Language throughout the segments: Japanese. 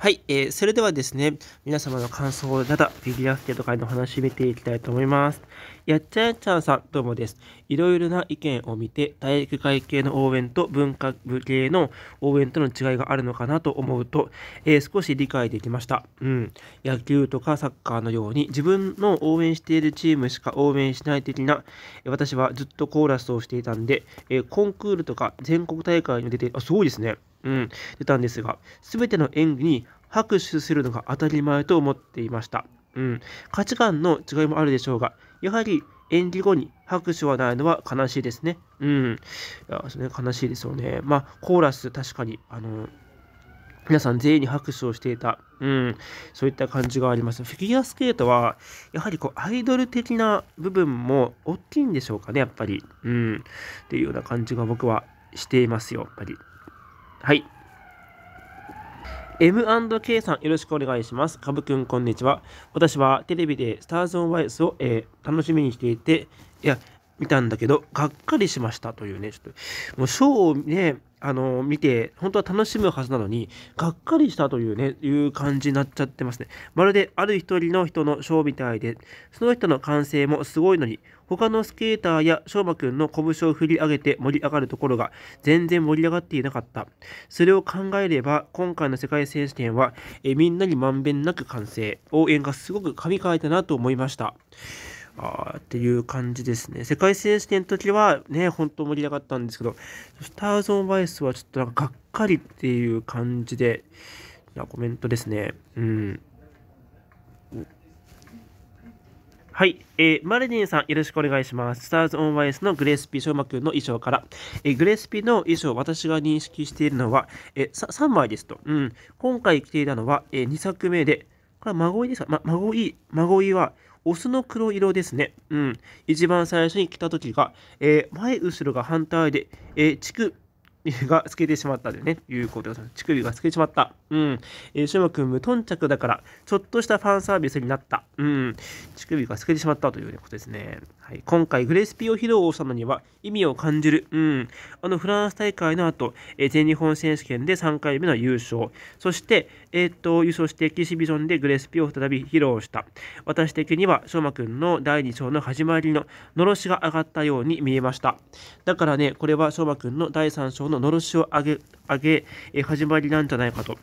はい、えー、それではですね、皆様の感想をただフィギュアスケート界の話話見ていきたいと思います。やっちゃえちゃんさん、どうもです。いろいろな意見を見て、体育会系の応援と文化部系の応援との違いがあるのかなと思うと、えー、少し理解できました。うん。野球とかサッカーのように、自分の応援しているチームしか応援しない的な、私はずっとコーラスをしていたんで、えー、コンクールとか全国大会に出て、あ、すごいですね。うん、出たんですが、全ての演技に拍手するのが当たり前と思っていました。うん、価値観の違いもあるでしょうが、やはり演技後に拍手はないのは悲しいですね。うん。いや、れ悲しいですよね。まあ、コーラス、確かに、あの、皆さん全員に拍手をしていた。うん。そういった感じがあります。フィギュアスケートは、やはりこう、アイドル的な部分も大きいんでしょうかね、やっぱり。うん。っていうような感じが僕はしていますよ、やっぱり。はい。M&K さんよろしくお願いします。かぶくんこんにちは。私はテレビでスターズオンワイスを、えー、楽しみにしていて、いや、見たんだけど、がっかりしましたというね、ちょっと、もうショーをね、あの見て、本当は楽しむはずなのに、がっかりしたというね、いう感じになっちゃってますね。まるである一人の人のショーみたいで、その人の歓声もすごいのに、他のスケーターや翔馬くんの拳を振り上げて盛り上がるところが全然盛り上がっていなかった。それを考えれば、今回の世界選手権は、えみんなにまんべんなく完成。応援がすごく神回えたなと思いました。あっていう感じですね。世界選手権の時はね、本当盛り上がったんですけど、スターズ・オン・バイスはちょっとなんかがっかりっていう感じで、コメントですね。うん。はい、えー、マルディンさん、よろしくお願いします。スターズ・オン・ワイスのグレースピー・ショーマ君の衣装から、えー、グレースピーの衣装、私が認識しているのは、えー、3枚ですと、うん、今回着ていたのは、えー、2作目で、これは孫いですか、孫い、孫いは、オスの黒色ですね。うん。一番最初に来た時が、えー、前後ろが反対で、えー、地区が透けてしまったでね、いうことです。乳首が透けてしまった。うん。えー、しゅくん無頓着だから、ちょっとしたファンサービスになった。うん。乳首が透けてしまったということですね。はい。今回、グレスピを披露したのには意味を感じる。うん。あの、フランス大会の後、えー、全日本選手権で3回目の優勝。そして、えー、っと、優勝してエキシビジョンでグレスピを再び披露した。私的には、しょうまくんの第2章の始まりののろしが上がったように見えました。だからね、これはしょうまくんの第3章のののろしを上げ上げ、始まりなんじゃないかと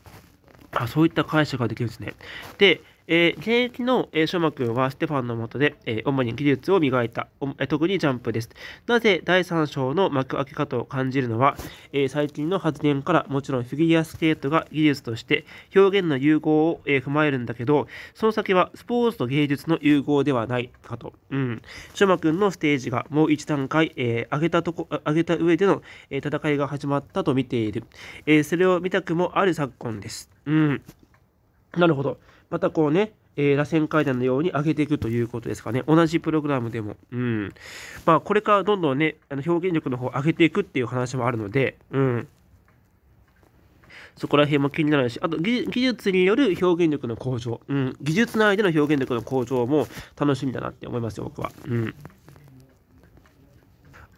あそういった解釈ができるんですね。でえー、現役の、えー、ショマ君はステファンの下で、えー、主に技術を磨いた、え特にジャンプです。なぜ第3章の幕開けかと感じるのは、え最近の発言からもちろんフィギュアスケートが技術として表現の融合を、え踏まえるんだけど、その先はスポーツと芸術の融合ではないかと。うん。ショマ君のステージがもう一段階、え上げたとこ、上げた上での、え戦いが始まったと見ている。えそれを見たくもある昨今です。うん。なるほど。またこうね、えー、螺旋階段のように上げていくということですかね。同じプログラムでも。うん。まあ、これからどんどんね、あの表現力の方を上げていくっていう話もあるので、うん。そこら辺も気になるし、あと技術による表現力の向上、うん、技術内での表現力の向上も楽しみだなって思いますよ、僕は。うん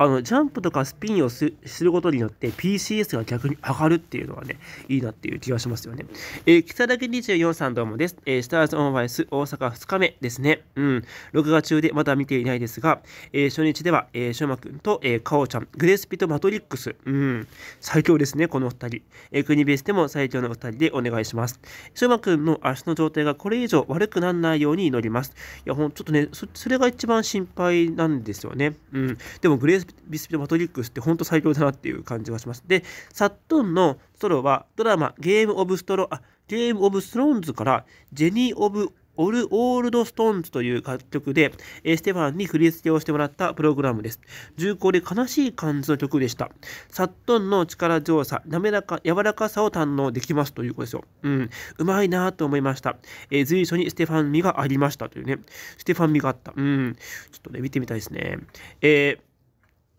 あのジャンプとかスピンをすることによって PCS が逆に上がるっていうのはね、いいなっていう気がしますよね。えー、北岳24さんどうもです。えー、スターズオンバイス大阪2日目ですね。うん、録画中でまだ見ていないですが、えー、初日では、えー、しょまくんと、えー、かおちゃん、グレスピとマトリックス。うん、最強ですね、このお二人。えー、国ベースでも最強のお二人でお願いします。しょまくんの足の状態がこれ以上悪くならないように祈ります。いや、ほんちょっとねそ、それが一番心配なんですよね。うん、でもグレビスピド・マトリックスってほんと最強だなっていう感じがします。で、サットンのソロはドラマゲーム・オブ・ストロ、あ、ゲーム・オブ・ストローンズからジェニー・オブ・オル・オールド・ストーンズという楽曲で、えステファンに振り付けをしてもらったプログラムです。重厚で悲しい感じの曲でした。サットンの力強さ、滑らか、柔らかさを堪能できますということですよ。うん、うまいなと思いました。えー、随所にステファン味がありましたというね。ステファン味があった。うん、ちょっとね、見てみたいですね。えー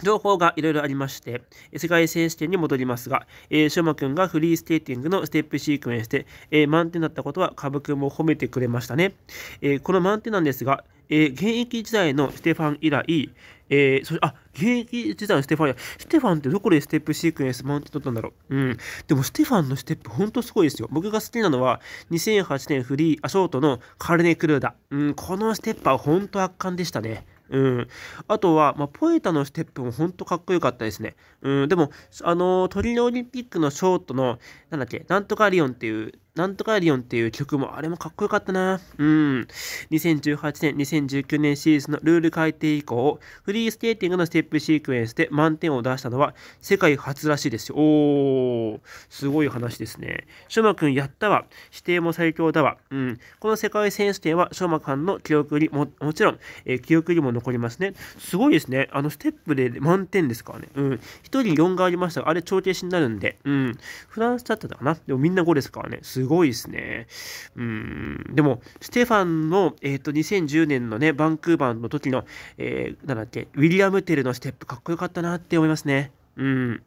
情報がいろいろありまして、世界選手権に戻りますが、えー、ショマ君がフリースケーティングのステップシークエンスで、えー、満点だったことは、カブんも褒めてくれましたね。えー、この満点なんですが、えー、現役時代のステファン以来、えー、そあ、現役時代のステファンや、ステファンってどこでステップシークエンス満点取ったんだろう。うん。でも、ステファンのステップ、ほんとすごいですよ。僕が好きなのは、2008年フリー、アショートのカルネ・クルーダ。うん、このステップはほんと圧巻でしたね。うん。あとは、まあ、ポエタのステップもほんとかっこよかったですね。うん。でも、あのトリノオリンピックのショートの、なんだっけ、なんとかリオンっていうなんとかリオンっていう曲も、あれもかっこよかったな。うん。2018年、2019年シリーズのルール改定以降、フリースケーティングのステップシークエンスで満点を出したのは世界初らしいですよ。おー、すごい話ですね。ショマんやったわ。指定も最強だわ。うん。この世界選手権はショマんの記憶にも、もちろん、えー、記憶にも残りますね。すごいですね。あの、ステップで満点ですからね。うん。1人4がありましたが、あれ調停しになるんで、うん。フランスだったかな。でもみんな5ですからね。すすごいですね。うん。でも、ステファンの、えっ、ー、と、2010年のね、バンクーバーの時の、えー、なんだっけ、ウィリアム・テルのステップ、かっこよかったなって思いますね。うん。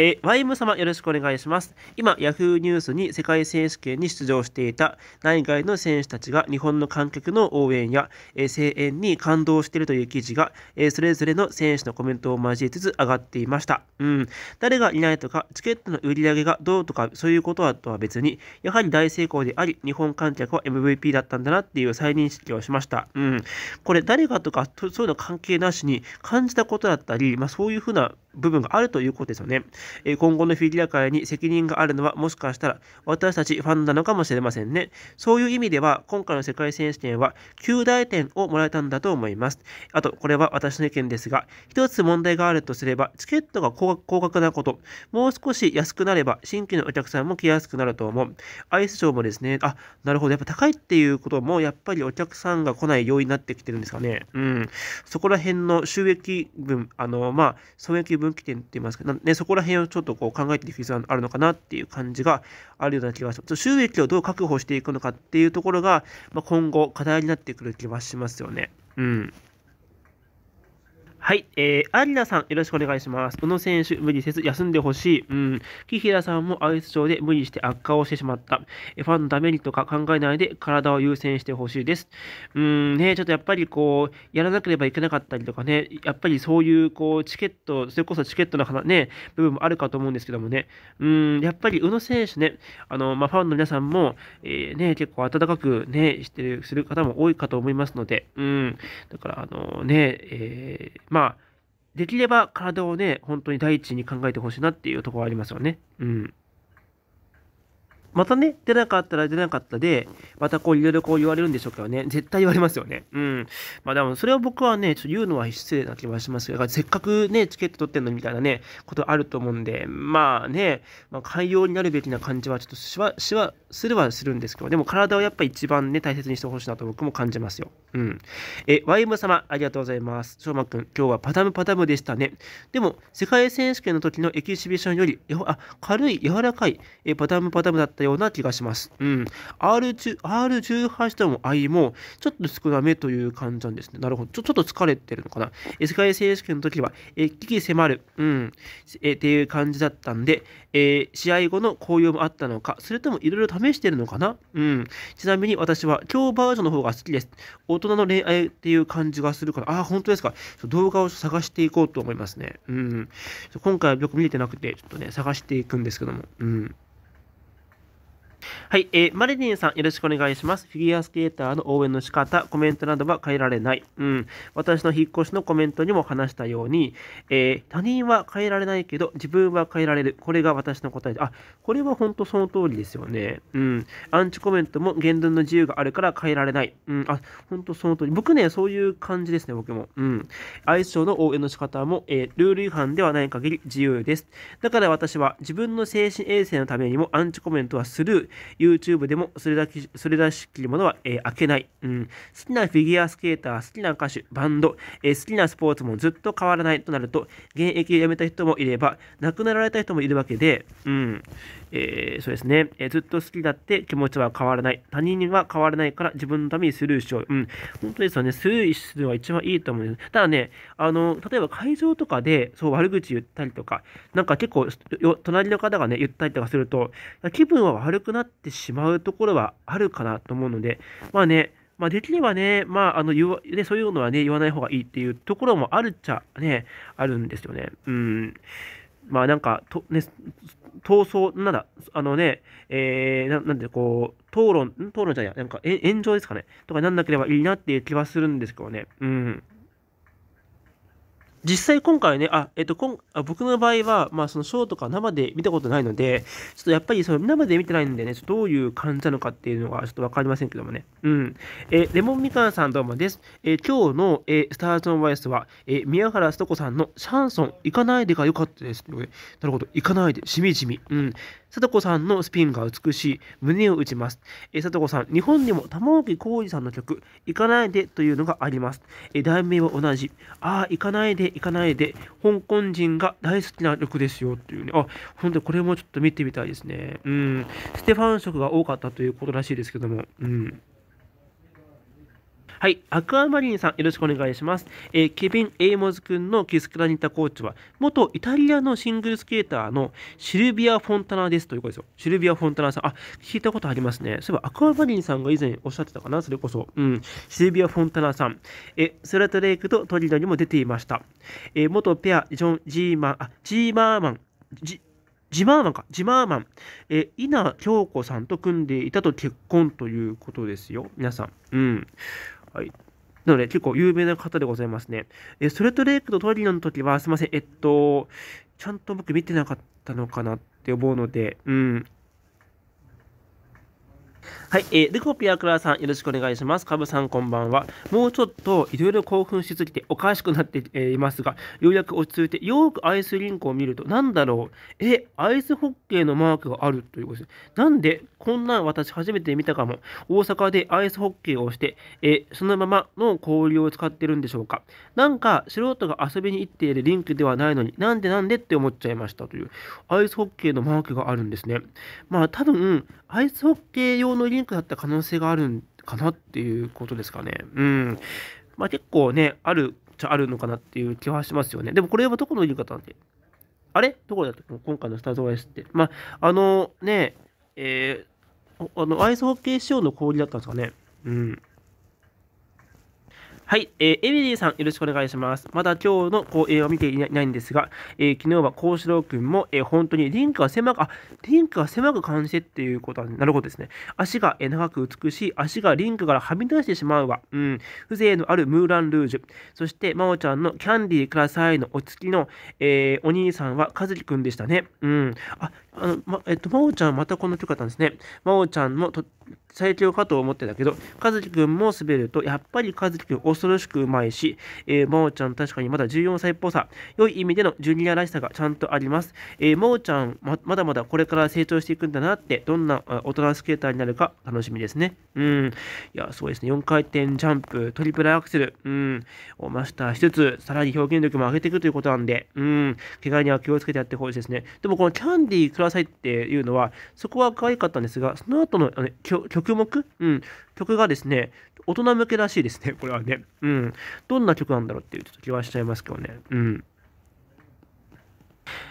えワイム様よろしくお願いします。今、Yahoo ニュースに世界選手権に出場していた内外の選手たちが日本の観客の応援や、え声援に感動しているという記事が、えそれぞれの選手のコメントを交えつつ上がっていました。うん。誰がいないとか、チケットの売り上げがどうとか、そういうことはとは別に、やはり大成功であり、日本観客は MVP だったんだなっていう再認識をしました。うん。これ、誰がとか、そういうの関係なしに感じたことだったり、まあ、そういうふうな部分があるということですよね。え今後のフィギュア界に責任があるのはもしかしたら私たちファンなのかもしれませんね。そういう意味では今回の世界選手権は9大点をもらえたんだと思います。あと、これは私の意見ですが、一つ問題があるとすればチケットが高額なこと、もう少し安くなれば新規のお客さんも来やすくなると思う。アイスショーもですね、あ、なるほど、やっぱ高いっていうこともやっぱりお客さんが来ない要因になってきてるんですかね。うん。そこら辺の収益分、あの、まあ、損益分岐点って言いますけど、ね、そこら辺をちょっとこう考えていく必要があるのかなっていう感じがあるような気がします。収益をどう確保していくのかっていうところが、まあ、今後課題になってくる気はしますよね。うん。はい、えー、アリナさん、よろしくお願いします。宇野選手、無理せず休んでほしい。うん。木平さんもアイス上で無理して悪化をしてしまった。ファンのためにとか考えないで、体を優先してほしいです。うん、ね、ちょっとやっぱりこう、やらなければいけなかったりとかね、やっぱりそういう、こう、チケット、それこそチケットの花ね、部分もあるかと思うんですけどもね、うん、やっぱり宇野選手ね、あの、まあ、ファンの皆さんも、えー、ね、結構温かくね、してる、する方も多いかと思いますので、うん、だから、あのね、えー、まあまあ、できれば体をね、本当に第一に考えてほしいなっていうところありますよね。うん。またね、出なかったら出なかったで、またこういろいろこう言われるんでしょうけどね、絶対言われますよね。うん。まあでもそれを僕はね、ちょっと言うのは失礼な気はしますが、せっかくね、チケット取ってんのみたいなね、ことあると思うんで、まあね、まあ、寛容になるべきな感じはちょっとしわ、しわ、するはするんですけど、でも体をやっぱ一番ね、大切にしてほしいなと僕も感じますよ。うん。え、YM 様、ありがとうございます。翔馬うくん、今日はパタムパタムでしたね。でも、世界選手権の時のエキシビションより、あ、軽い、柔らかい、え、パタムパタムだったような気がします。うん。r 1 R18 とも愛も、ちょっと少なめという感じなんですね。なるほど。ちょちょっと疲れてるのかな。え、世界選手権の時は、え、危機迫る、うん。え、っていう感じだったんで、えー、試合後の紅葉もあったのか、それともいろいろ楽試してるのかなうん。ちなみに私は今日バージョンの方が好きです。大人の恋愛っていう感じがするから、ああ、本当ですか。動画を探していこうと思いますね。うん。今回はよく見れてなくて、ちょっとね、探していくんですけども。うん。はい、えー、マリリンさん、よろしくお願いします。フィギュアスケーターの応援の仕方、コメントなどは変えられない。うん。私の引っ越しのコメントにも話したように、えー、他人は変えられないけど、自分は変えられる。これが私の答えで。あ、これは本当その通りですよね。うん。アンチコメントも言論の自由があるから変えられない。うん。あ、本当その通り。僕ね、そういう感じですね、僕も。うん。アイスショーの応援の仕方も、えー、ルール違反ではない限り自由です。だから私は自分の精神衛生のためにもアンチコメントはスルー。YouTube でもそれだけ、それらしきものは、えー、開けない、うん。好きなフィギュアスケーター、好きな歌手、バンド、えー、好きなスポーツもずっと変わらないとなると、現役を辞めた人もいれば、亡くなられた人もいるわけで、うん。えー、そうですね、えー、ずっと好きだって気持ちは変わらない。他人には変わらないから自分のためにスルーしよう。うん。本当ですよね。スルーするのが一番いいと思うんです。ただね、あの、例えば会場とかで、そう悪口言ったりとか、なんか結構、隣の方がね、言ったりとかすると、気分は悪くなってしまうところはあるかなと思うので、まあね、まあ、できればね、まあ、あの言わね、そういうのはね、言わない方がいいっていうところもあるっちゃね、あるんですよね。うん。まあなんかと、ね、闘争、なんだ、あのね、えー、ななんで、こう、討論、討論じゃない、なんか炎上ですかね、とかなんなければいいなっていう気はするんですけどね。うん。実際今回ね、あ、えっと、こんあ僕の場合は、まあ、そのショーとか生で見たことないので、ちょっとやっぱりその生で見てないんでね、どういう感じなのかっていうのがちょっとわかりませんけどもね。うん。え、レモンみかんさんどうもです。え、今日の、え、スターズオンバイスは、え、宮原すとこさんのシャンソン、行かないでが良かったです。なるほど、行かないで、しみじみ。うん。とこさんのスピンが美しい、胸を打ちます。えー、貞さん、日本にも玉置浩二さんの曲、行かないでというのがあります。え題名は同じ。ああ、行かないで、行かないで、香港人が大好きな曲ですよというね。あ、ほんとこれもちょっと見てみたいですね。うん。ステファン色が多かったということらしいですけども。うん。はい、アクアマリンさん、よろしくお願いします。えー、ケビン・エイモズ君のキスクラニタコーチは、元イタリアのシングルスケーターのシルビア・フォンタナですということですよ。シルビア・フォンタナさん、あ、聞いたことありますね。そういえば、アクアマリンさんが以前おっしゃってたかな、それこそ。うん、シルビア・フォンタナさん。え、ソラトレイクとトリノにも出ていました。えー、元ペア、ジョン・ジーマン、あ、ジーマーマン、ジ、ジマーマンか、ジマーマン。えー、稲京子さんと組んでいたと結婚ということですよ、皆さん。うん。はい。なので、結構有名な方でございますね。えストレートレイクとトリノの時は、すいません、えっと、ちゃんと僕見てなかったのかなって思うので、うん、はい、えー、でこアクラさん、よろしくお願いします。かぶさん、こんばんは。もうちょっと、いろいろ興奮しすぎて、おかしくなって、えいますが、ようやく落ち着いて、よくアイスリンクを見ると、なんだろう、え、アイスホッケーのマークがあるということです。なんで、こんなん私初めて見たかも。大阪でアイスホッケーをして、えー、そのままの氷を使ってるんでしょうか。なんか、素人が遊びに行っているリンクではないのに、なんでなんでって思っちゃいましたという、アイスホッケーのマークがあるんですね。まあ、多分、アイスホッケー用のリンクだった可能性があるんかなっていうことですかね。うん。まあ結構ね、あるちゃあるのかなっていう気はしますよね。でもこれはどこのリンクだったんであれどこだったの今回のスタートアイスって。まあ、あのね、えー、あのアイスホッケー仕様の氷だったんですかね。うん。はい、えー、エミリーさん、よろしくお願いします。まだ今日の公演は見ていないんですが、えー、昨日は幸四郎君も、えー、本当にリンクが狭く、あ、リンクが狭く感じてっていうことは、なるほどですね。足が、えー、長く美しい、足がリンクからはみ出してしまうわ。うん、風情のあるムーラン・ルージュ。そして、まおちゃんのキャンディーくださいのおきの、えー、お兄さんは和く君でしたね。うん。あ、あの、ま、えっと、まおちゃんまたこの曲だったんですね。まおちゃんもと最強かと思ってたけど、和樹くんも滑ると、やっぱり和樹くん恐ろしくうまいし、えー、ちゃん確かにまだ14歳っぽさ、良い意味でのジュニアらしさがちゃんとあります。えー、ちゃんま、まだまだこれから成長していくんだなって、どんな大人スケーターになるか楽しみですね。うん。いや、そうですね。4回転ジャンプ、トリプルアクセル、うん。をマスターしつつ、さらに表現力も上げていくということなんで、うん。怪我には気をつけてやってほしいですね。でもこのキャンディーくださいっていうのは、そこは可愛かったんですが、その後のあの曲目うん。曲がですね、大人向けらしいですね、これはね。うん。どんな曲なんだろうっていうちょっと気はしちゃいますけどね。うん。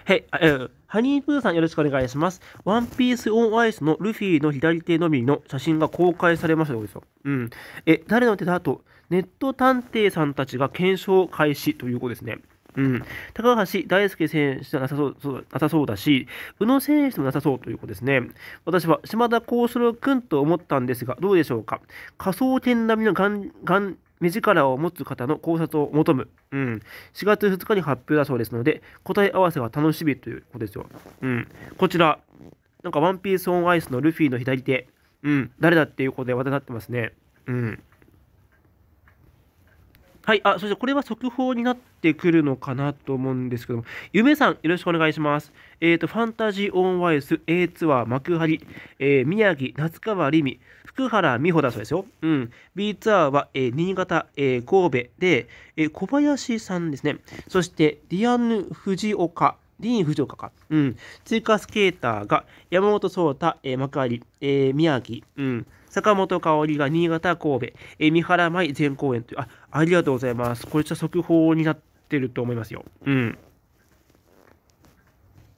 はい、えー、ハニープーさんよろしくお願いします。ワンピースオンアイスのルフィの左手のみの写真が公開されましたよ。うん。え、誰の手だと、ネット探偵さんたちが検証開始ということですね。うん、高橋大輔選手はなさそうそうなさそうだし、宇野選手もなさそうということですね。私は島田幸四郎君と思ったんですが、どうでしょうか。仮想天並みのがんがん目力を持つ方の考察を求む、うん、4月2日に発表だそうですので、答え合わせは楽しみということですよ。うん、こちら、なんかワンピースオンアイスのルフィの左手、うん、誰だっていうことで話題になってますね。うんはい、あ、そしてこれは速報になってくるのかなと思うんですけども、ゆめさん、よろしくお願いします。えっ、ー、と、ファンタジー・オン・ワイス、A ツアー、幕張、えー、宮城、夏川りみ、福原美穂だそうですよ。うん。B ツアーは、えー、新潟、え神戸で、え小林さんですね。そして、ディアンヌ・藤岡。ディーン・藤岡か。うん。追加スケーターが山本壮太、え幕張、え宮城、うん。坂本香織が新潟、神戸、え三原舞全公演という、あ、ありがとうございます。これちっ速報になってると思いますよ。うん。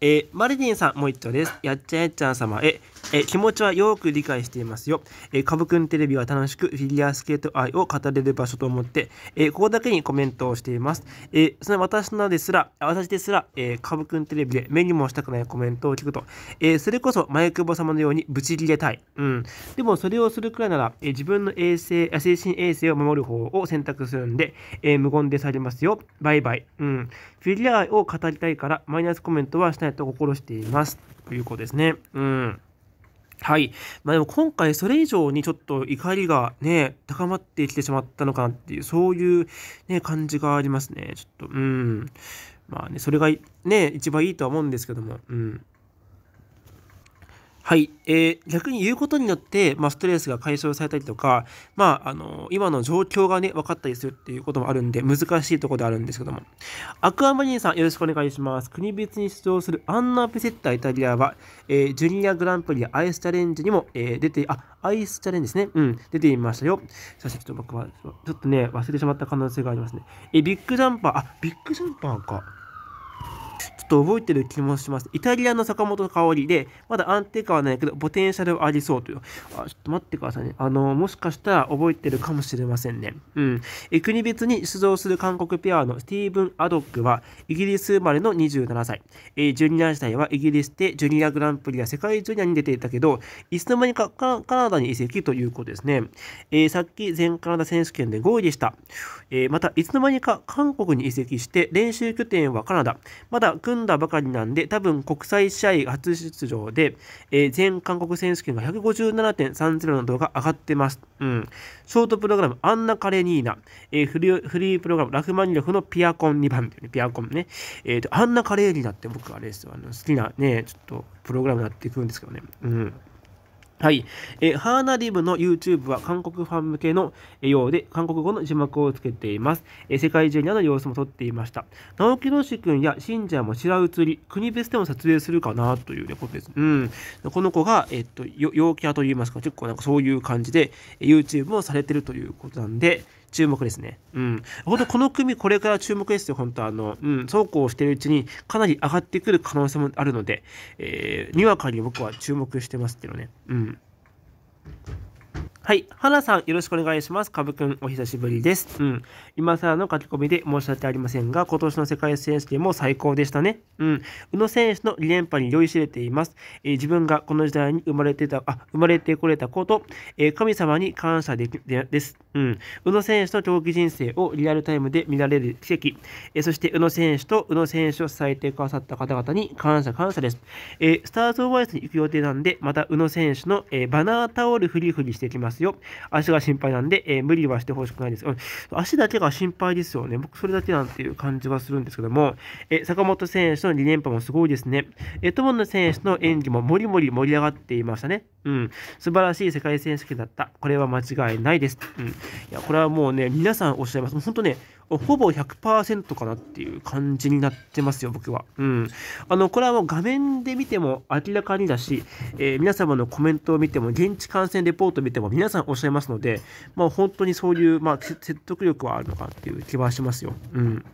えー、マルディンさん、もう一丁です。やっちゃえ、やっちゃん様へ、え、気持ちはよく理解していますよ。えー、かぶくんテレビは楽しくフィギュアスケート愛を語れる場所と思って、えー、ここだけにコメントをしています。えその私のですら、私ですら、えー、かぶくんテレビで目にもしたくないコメントを聞くと、えそれこそ前久保様のようにブチ切れたい。うん。でもそれをするくらいなら、え自分の衛生、精神衛生を守る方を選択するんで、え無言でされますよ。バイバイ。うん。フィギュア愛を語りたいから、マイナスコメントはしないえと心していますということですね。うんはい。まあでも今回それ以上にちょっと怒りがね、高まってきてしまったのかなっていう、そういうね、感じがありますね。ちょっと、うん。まあね、それがね、一番いいとは思うんですけども、うん。はい、えー、逆に言うことによって、まあ、ストレスが解消されたりとか、まあ、あの今の状況がね、分かったりするっていうこともあるんで、難しいところであるんですけども。アクアマリンさん、よろしくお願いします。国別に出場するアンナ・ペセッタ・イタリアは、えー、ジュニアグランプリやアイスチャレンジにも、えー、出て、あ、アイスチャレンジですね。うん、出ていましたよ。すちょっと僕は、ちょっとね、忘れてしまった可能性がありますね。え、ビッグジャンパー、あ、ビッグジャンパーか。ちょっと覚えてる気もします。イタリアの坂本香織で、まだ安定感はないけど、ポテンシャルはありそうという。あ、ちょっと待ってくださいね。あの、もしかしたら覚えてるかもしれませんね。うん。え国別に出場する韓国ペアのスティーブン・アドックは、イギリス生まれの27歳。えジュニア時代はイギリスでジュニアグランプリや世界ジュニアに出ていたけど、いつの間にかカナダに移籍ということですね。えー、さっき全カナダ選手権で5位でした。えー、また、いつの間にか韓国に移籍して、練習拠点はカナダ。まだだ組んだばかりなんで、多分国際試合初出場で、えー、全韓国選手権が157.30の動画上がってます。うん。ショートプログラム、アンナ・カレニーナ。えー、フリフリープログラム、ラフマニロフのピアコン2番ね、ピアコンね。えっ、ー、と、アンナ・カレニーナって僕、あれですよ、あの好きなね、ちょっとプログラムになってくるんですけどね。うん。はい。えー、ハーナリブの YouTube は韓国ファン向けのようで、韓国語の字幕をつけています。えー、世界中にある様子も撮っていました。直木ロシ君や信者も白写り、国別でも撮影するかなというね、ことです。うん。この子が、えー、っと、陽キャといいますか、結構なんかそういう感じで、YouTube をされてるということなんで、注目ですね。うん。本当この組、これから注目ですよ。本当あの、うん、そうこうしてるうちに、かなり上がってくる可能性もあるので、えー、にわかに僕は注目してますけどね。うん。はい。花さん、よろしくお願いします。かぶくん、お久しぶりです。うん。今更の書き込みで申し訳ありませんが、今年の世界選手権も最高でしたね。うん。宇野選手の2連覇に酔いしれています。えー、自分がこの時代に生まれてた、あ、生まれてこれたこと、えー、神様に感謝できでです。うん。宇野選手の競技人生をリアルタイムで見られる奇跡、えー、そして宇野選手と宇野選手を支えてくださった方々に感謝感謝です。えスターズオーバイスに行く予定なんで、また宇野選手の、えバナータオルフリフリしてきます。ますよ。足が心配なんで、えー、無理はしてほしくないです、足だけが心配ですよね。僕、それだけなんていう感じはするんですけども、え坂本選手の2連覇もすごいですね。え友野選手の演技ももりもり盛り上がっていましたね。うん、素晴らしい世界選手権だった。これは間違いないです。うん、いやこれはもうね、皆さんおっしゃいます。本当ね、ほぼ100%かなっていう感じになってますよ、僕は。うん。あの、これはもう画面で見ても明らかにだし、えー、皆様のコメントを見ても、現地観戦レポート見ても皆さんおっしゃいますので、まあ本当にそういう、まあ、説得力はあるのかっていう気はしますよ。うん。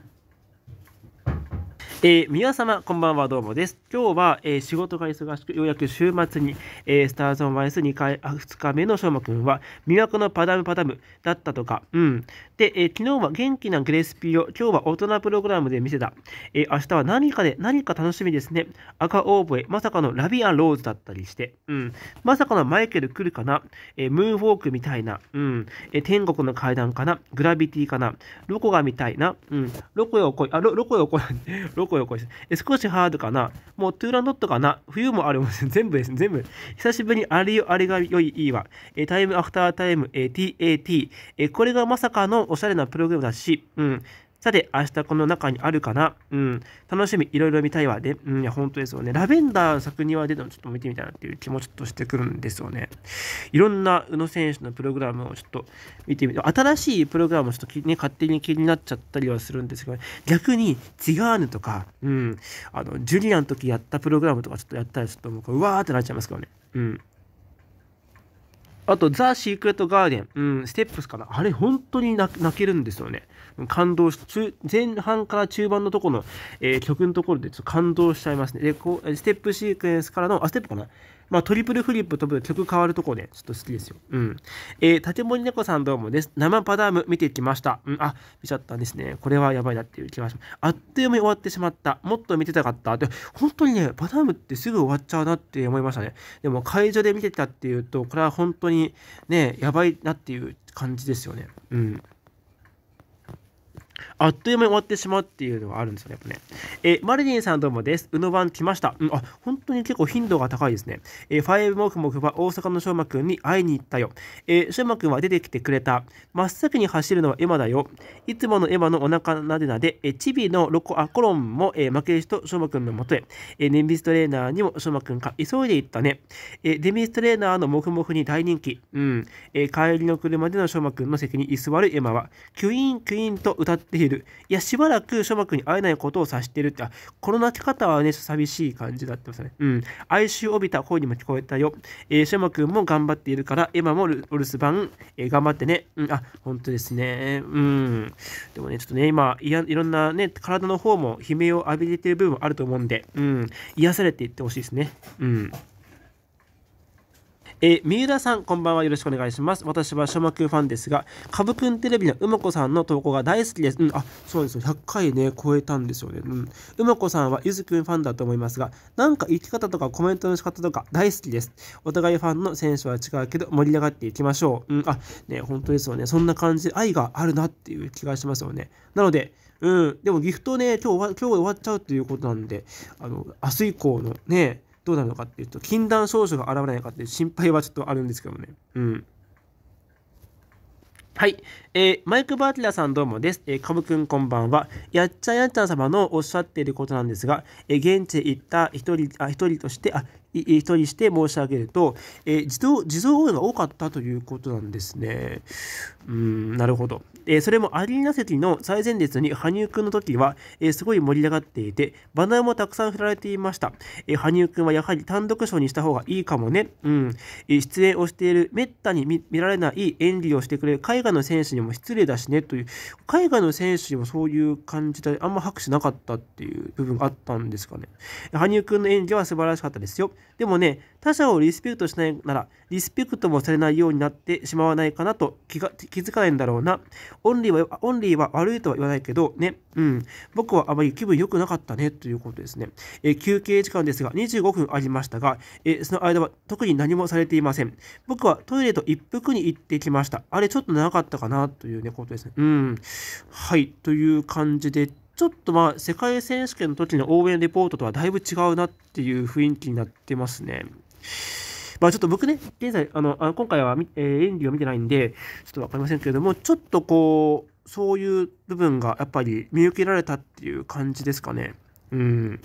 えー、皆様、こんばんは、どうもです。今日は、えー、仕事が忙しく、ようやく週末に、えー、スターズオンワイス 2, 回2日目のしょうまくんは、魅惑のパダムパダムだったとか、うん。で、え昨日は元気なグレスピーを、今日は大人プログラムで見せた。え明日は何かで、何か楽しみですね。赤オーブエ、まさかのラビアンローズだったりして、うん。まさかのマイケル来るかな、えムーンウォークみたいな、うん。え天国の階段かな、グラビティかな、ロコが見たいな、うん。ロコよ来い、あ、ロコよ来い、ロコこよこしえ少しハードかなもうトゥーランドットかな冬もあるもん 全部です全部久しぶりにあれよあれが良いいいわえタイムアフタータイムえ TAT えこれがまさかのおしゃれなプログラムだしうんさて、明日この中にあるかなうん。楽しみ、いろいろ見たいわ。で、うん、いや、本当ですよね。ラベンダー作には出たのちょっと見てみたいなっていう気もちょっとしてくるんですよね。いろんな宇野選手のプログラムをちょっと見てみて、新しいプログラムをちょっとね、勝手に気になっちゃったりはするんですけど、ね、逆に、違うのとか、うん、あの、ジュリアの時やったプログラムとかちょっとやったら、ちょっともう、うわーってなっちゃいますけどね。うん。あと、ザ・シークレット・ガーデン、うん、ステップスかな。あれ、本当に泣けるんですよね。感動し、中前半から中盤のところの、えー、曲のところでちょっと感動しちゃいますね。で、こう、ステップシークエンスからの、あ、ステップかなまあ、トリプルフリップ飛ぶ曲変わるとこね、ちょっと好きですよ。うん。えー、盛森猫さんどうもです。生パダーム見てきました。うん、あ、見ちゃったんですね。これはやばいなっていう気がします。あっという間に終わってしまった。もっと見てたかった。で、本当にね、パダームってすぐ終わっちゃうなって思いましたね。でも会場で見てたっていうと、これは本当にね、やばいなっていう感じですよね。うん。あっという間に終わってしまうっていうのがあるんですよね、やっぱね。えマリリンさんどうもです。うの番来ました。うん、あ、本当に結構頻度が高いですね。えイブもくもくは大阪のしょうまくんに会いに行ったよ。えー、しょうまくんは出てきてくれた。真っ先に走るのはエマだよ。いつものエマのお腹なでなで、えー、チビのロコアコロンも、えー、負けじとしょうまくんのもとへ。えー、ネビストレーナーにもしょうまくんが急いで行ったね。えー、デミストレーナーのもくもくに大人気。うん。えー、帰りの車でのしょうまくんの席に居座るエマは、キュイーンキュイーンと歌っているいる。いや、しばらく諸幕に会えないことを察しているって、あ、この泣き方はね、寂しい感じだってますね。うん。哀愁を帯びた声にも聞こえたよ。えー、諸幕も頑張っているから、エマもお留守番、えー、頑張ってね。うん、あ、本当ですね。うん。でもね、ちょっとね、今、いやいろんなね、体の方も悲鳴を浴びれてる部分もあると思うんで、うん。癒されていってほしいですね。うん。えー、三浦さん、こんばんは。よろしくお願いします。私は小魔球ファンですが、かぶくんテレビのうまこさんの投稿が大好きです。うん、あ、そうですよ。100回ね、超えたんですよね。うん。うまこさんはゆずくんファンだと思いますが、なんか生き方とかコメントの仕方とか大好きです。お互いファンの選手は違うけど、盛り上がっていきましょう。うん、あ、ね、本当ですよね。そんな感じで愛があるなっていう気がしますよね。なので、うん、でもギフトね、今日は、今日終わっちゃうということなんで、あの、明日以降のね、どうなるのかっていうと、禁断症状が現れないかっていう心配はちょっとあるんですけどね。うん。はい、えー、マイク・バーティラさんどうもです。えー、かぶくんこんばんは。やっちゃんやっちゃん様のおっしゃっていることなんですが、えー、現地へ行った一人、あ、一人として、あ、人にして申し上げると、えー、自動自動応援が多かったということなんですね。うん、なるほど。えー、それもアリーナ席の最前列に羽生くんの時は、えー、すごい盛り上がっていて、バナーもたくさん振られていました。えー、羽生くんはやはり単独賞にした方がいいかもね。うん。え出演をしている、めったに見られない演技をしてくれる海外の選手にも失礼だしねという、海外の選手にもそういう感じで、あんま拍手なかったっていう部分があったんですかね。羽生くんの演技は素晴らしかったですよ。でもね、他者をリスペクトしないなら、リスペクトもされないようになってしまわないかなと気が気づかないんだろうな。オンリーは、オンリーは悪いとは言わないけど、ね、うん、僕はあまり気分良くなかったね、ということですね。え休憩時間ですが、25分ありましたが、えその間は特に何もされていません。僕はトイレと一服に行ってきました。あれ、ちょっと長かったかな、というね、ことですね。うん。はい、という感じで、ちょっとまあ世界選手権の時の応援レポートとはだいぶ違うなっていう雰囲気になってますね。まあちょっと僕ね、現在、あの、あの今回は、えー、演技を見てないんで、ちょっとわかりませんけれども、ちょっとこう、そういう部分がやっぱり見受けられたっていう感じですかね。うん。